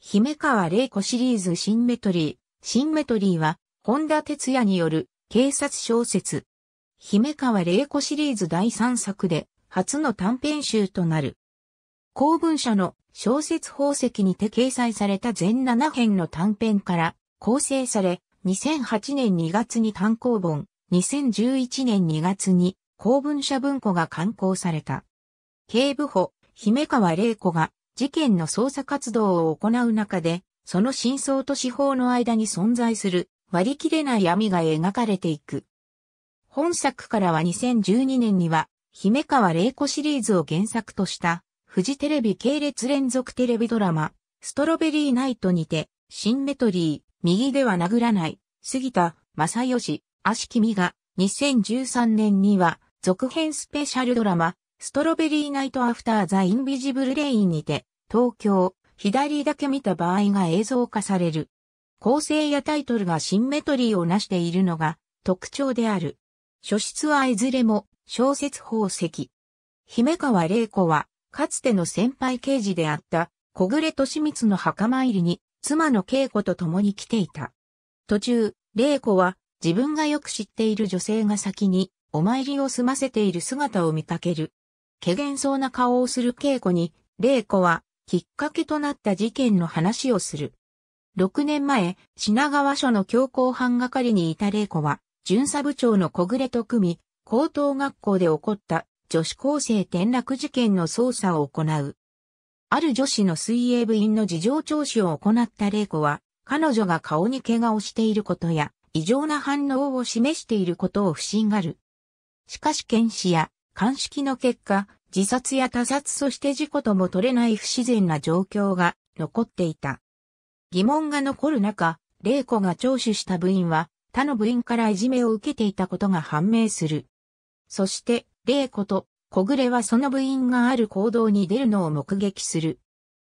姫川玲子シリーズシンメトリー。シンメトリーは、本田哲也による警察小説。姫川玲子シリーズ第3作で、初の短編集となる。公文社の小説宝石にて掲載された全7編の短編から構成され、2008年2月に単行本、2011年2月に公文社文庫が刊行された。警部補、姫川玲子が事件の捜査活動を行う中で、その真相と司法の間に存在する割り切れない闇が描かれていく。本作からは2012年には、姫川玲子シリーズを原作とした、フジテレビ系列連続テレビドラマ、ストロベリーナイトにて、シンメトリー、右では殴らない、杉田、正義、足木美が、2013年には、続編スペシャルドラマ、ストロベリーナイトアフターザインビジブルレインにて、東京、左だけ見た場合が映像化される。構成やタイトルがシンメトリーをなしているのが特徴である。書室はいずれも小説宝石。姫川玲子は、かつての先輩刑事であった小暮利光の墓参りに妻の恵子と共に来ていた。途中、玲子は自分がよく知っている女性が先にお参りを済ませている姿を見かける。怪幻そうな顔をする稽古に、玲子は、きっかけとなった事件の話をする。6年前、品川署の強行犯係にいた玲子は、巡査部長の小暮と組み、高等学校で起こった女子高生転落事件の捜査を行う。ある女子の水泳部員の事情聴取を行った玲子は、彼女が顔に怪我をしていることや、異常な反応を示していることを不審がる。しかし検視や鑑識の結果、自殺や他殺そして事故とも取れない不自然な状況が残っていた。疑問が残る中、玲子が聴取した部員は他の部員からいじめを受けていたことが判明する。そして、玲子と小暮はその部員がある行動に出るのを目撃する。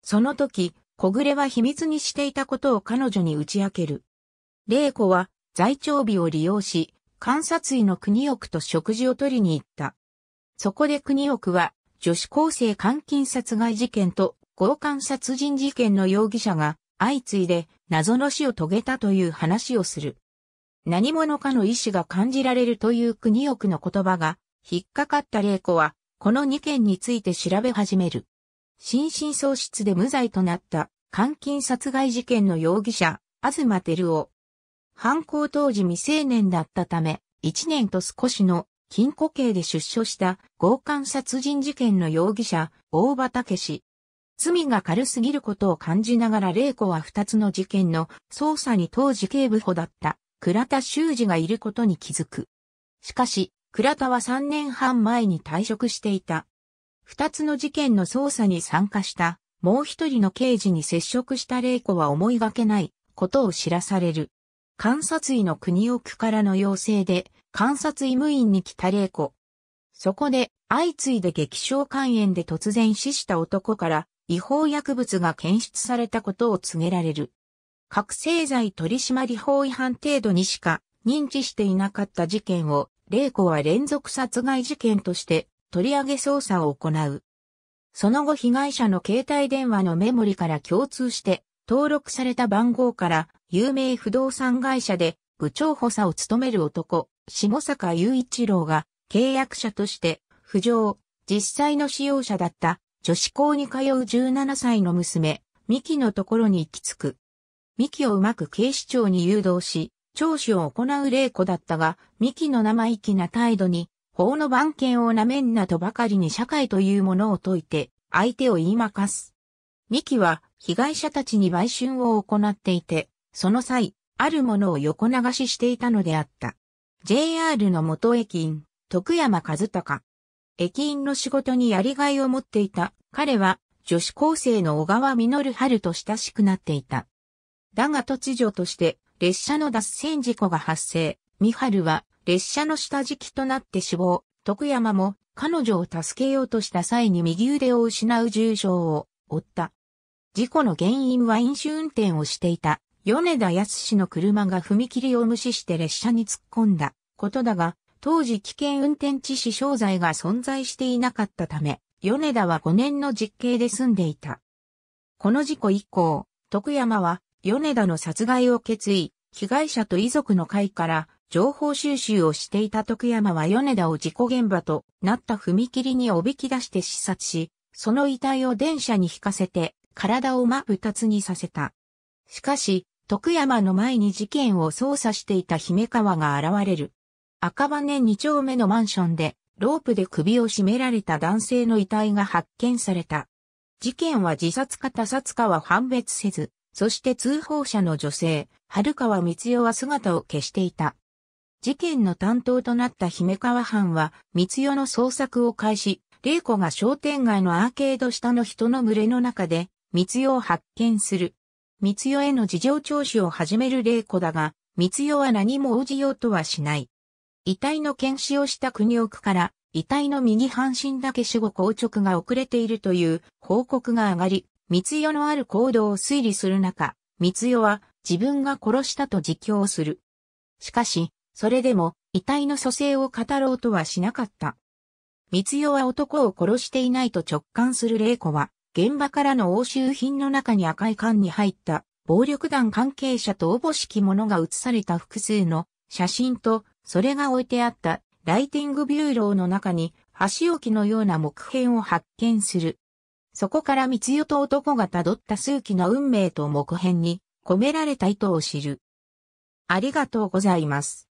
その時、小暮は秘密にしていたことを彼女に打ち明ける。玲子は在庁日を利用し、観察医の国奥と食事を取りに行った。そこで国奥は、女子高生監禁殺害事件と強姦殺人事件の容疑者が相次いで謎の死を遂げたという話をする。何者かの意志が感じられるという国奥の言葉が引っかかった玲子はこの2件について調べ始める。心神喪失で無罪となった監禁殺害事件の容疑者、東照夫。犯行当時未成年だったため、1年と少しの金庫刑で出所した強姦殺人事件の容疑者、大場武氏。罪が軽すぎることを感じながら玲子は二つの事件の捜査に当時警部補だった倉田修二がいることに気づく。しかし、倉田は三年半前に退職していた。二つの事件の捜査に参加したもう一人の刑事に接触した玲子は思いがけないことを知らされる。監察医の国奥からの要請で観察医務院に来た玲子。そこで、相次いで激症肝炎で突然死した男から、違法薬物が検出されたことを告げられる。覚醒剤取締法違反程度にしか認知していなかった事件を、玲子は連続殺害事件として取り上げ捜査を行う。その後被害者の携帯電話のメモリから共通して登録された番号から有名不動産会社で部長補佐を務める男、下坂雄一郎が契約者として浮上、実際の使用者だった女子校に通う17歳の娘、ミキのところに行き着く。ミキをうまく警視庁に誘導し、聴取を行う玲子だったが、ミキの生意気な態度に、法の番犬をなめんなとばかりに社会というものを解いて、相手を言いまかす。ミキは被害者たちに売春を行っていて、その際、あるものを横流ししていたのであった。JR の元駅員、徳山和孝。駅員の仕事にやりがいを持っていた。彼は女子高生の小川実春と親しくなっていた。だが突如として列車の脱線事故が発生。美春は列車の下敷きとなって死亡。徳山も彼女を助けようとした際に右腕を失う重傷を負った。事故の原因は飲酒運転をしていた。米田康の車が踏切を無視して列車に突っ込んだ。ことだが、当時危険運転致死傷罪が存在していなかったため、米田は5年の実刑で済んでいた。この事故以降、徳山は米田の殺害を決意、被害者と遺族の会から情報収集をしていた徳山は米田を事故現場となった踏切におびき出して視察し、その遺体を電車に引かせて体を真二つにさせた。しかし、徳山の前に事件を捜査していた姫川が現れる。赤羽2丁目のマンションで、ロープで首を絞められた男性の遺体が発見された。事件は自殺か他殺かは判別せず、そして通報者の女性、春川光代は姿を消していた。事件の担当となった姫川藩は、光代の捜索を開始、玲子が商店街のアーケード下の人の群れの中で、光代を発見する。光代への事情聴取を始める玲子だが、光代は何も応じようとはしない。遺体の検視をした国奥から、遺体の右半身だけ死後硬直が遅れているという報告が上がり、密代のある行動を推理する中、密代は自分が殺したと自供する。しかし、それでも遺体の蘇生を語ろうとはしなかった。密代は男を殺していないと直感する玲子は、現場からの押収品の中に赤い缶に入った暴力団関係者とおぼしきものが写された複数の写真とそれが置いてあったライティングビューローの中に箸置きのような木片を発見する。そこから密代と男が辿った数奇な運命と木片に込められた意図を知る。ありがとうございます。